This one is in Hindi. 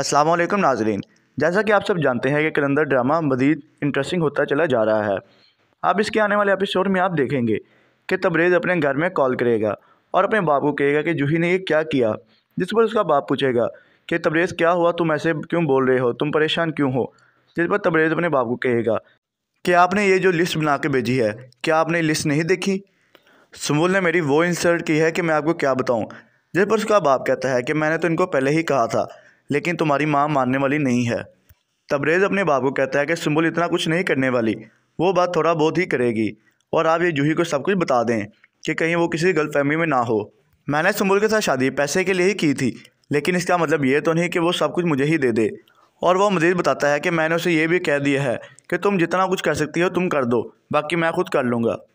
असलम नाजरीन जैसा कि आप सब जानते हैं कि कलंदर ड्रामा मज़ीद इंटरेस्टिंग होता चला जा रहा है आप इसके आने वाले एपिसोड में आप देखेंगे कि तबरेज़ अपने घर में कॉल करेगा और अपने बाप को कहेगा कि जूही ने ये क्या किया जिस पर उसका बाप पूछेगा कि तबरेज़ क्या हुआ तुम ऐसे क्यों बोल रहे हो तुम परेशान क्यों हो जिस पर तबरेज़ अपने बाप को कहेगा कि आपने ये जो लिस्ट बना के भेजी है क्या आपने लिस्ट नहीं देखी सुमुल ने मेरी वो इंसल्ट की है कि मैं आपको क्या बताऊँ जिस पर उसका बाप कहता है कि मैंने तो इनको पहले ही कहा था लेकिन तुम्हारी माँ मानने वाली नहीं है तबरेज़ अपने बाप को कहता है कि सुम्बुल इतना कुछ नहीं करने वाली वो बात थोड़ा बहुत ही करेगी और आप ये जूही को सब कुछ बता दें कि कहीं वो किसी गलत फहमी में ना हो मैंने सुम्बुल के साथ शादी पैसे के लिए ही की थी लेकिन इसका मतलब ये तो नहीं कि वो सब कुछ मुझे ही दे दे और वो मज़ीद बताता है कि मैंने उसे ये भी कह दिया है कि तुम जितना कुछ कर सकती हो तुम कर दो बाकी मैं खुद कर लूँगा